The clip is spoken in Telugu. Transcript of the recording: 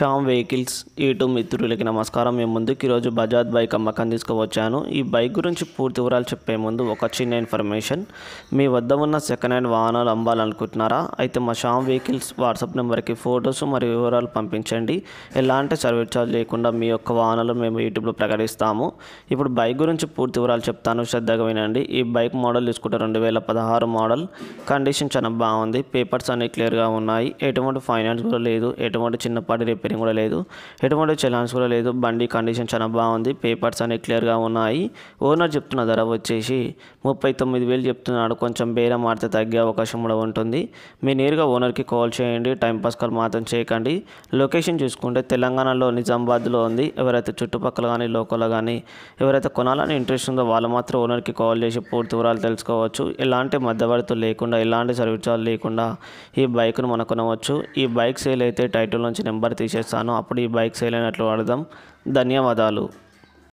శ్యామ్ వెహికల్స్ యూట్యూబ్ మిత్రులకి నమస్కారం మేము ముందుకు ఈరోజు బజాజ్ బైక్ అమ్మకం తీసుకువచ్చాను ఈ బైక్ గురించి పూర్తి వివరాలు చెప్పే ముందు ఒక చిన్న ఇన్ఫర్మేషన్ మీ వద్ద ఉన్న సెకండ్ హ్యాండ్ వాహనాలు అమ్మాలనుకుంటున్నారా అయితే మా శ్యామ్ వెహికల్స్ వాట్సాప్ నెంబర్కి ఫొటోస్ మరియు వివరాలు పంపించండి ఎలాంటి సర్వీస్ ఛార్జ్ లేకుండా మీ యొక్క వాహనాలు మేము యూట్యూబ్లో ప్రకటిస్తాము ఇప్పుడు బైక్ గురించి పూర్తి వివరాలు చెప్తాను శ్రద్ధగా వినండి ఈ బైక్ మోడల్ తీసుకుంటే రెండు వేల పదహారు మోడల్ కండిషన్ చాలా బాగుంది పేపర్స్ అన్నీ క్లియర్గా ఉన్నాయి ఎటువంటి ఫైనాన్స్ కూడా లేదు ఎటువంటి చిన్నపాటి రిపేర్ మార్కెటింగ్ కూడా లేదు ఎటువంటి చలాన్స్ కూడా లేదు బండి కండిషన్ చాలా బాగుంది పేపర్స్ అనేవి క్లియర్గా ఉన్నాయి ఓనర్ చెప్తున్న ధర వచ్చేసి ముప్పై తొమ్మిది వేలు చెప్తున్నాడు కొంచెం బేర మారితే తగ్గే అవకాశం కూడా ఉంటుంది మీ నేరుగా ఓనర్కి కాల్ చేయండి టైంపాస్ కాల్ మాత్రం చేయకండి లొకేషన్ చూసుకుంటే తెలంగాణలో నిజామాబాద్లో ఉంది ఎవరైతే చుట్టుపక్కల కానీ లోకల్ కానీ ఎవరైతే కొనాలని ఇంట్రెస్ట్ ఉందో వాళ్ళు మాత్రం ఓనర్కి కాల్ చేసి పూర్తి వివరాలు తెలుసుకోవచ్చు ఎలాంటి మధ్యవర్తులు లేకుండా ఎలాంటి సర్వీసాలు లేకుండా ఈ బైక్ను మనం కొనవచ్చు ఈ బైక్ సేల్ అయితే టైటిల్ నుంచి నెంబర్ తీసే చేస్తాను అప్పుడు ఈ బైక్ సైలెంట్ అట్లా వాడదాం ధన్యవాదాలు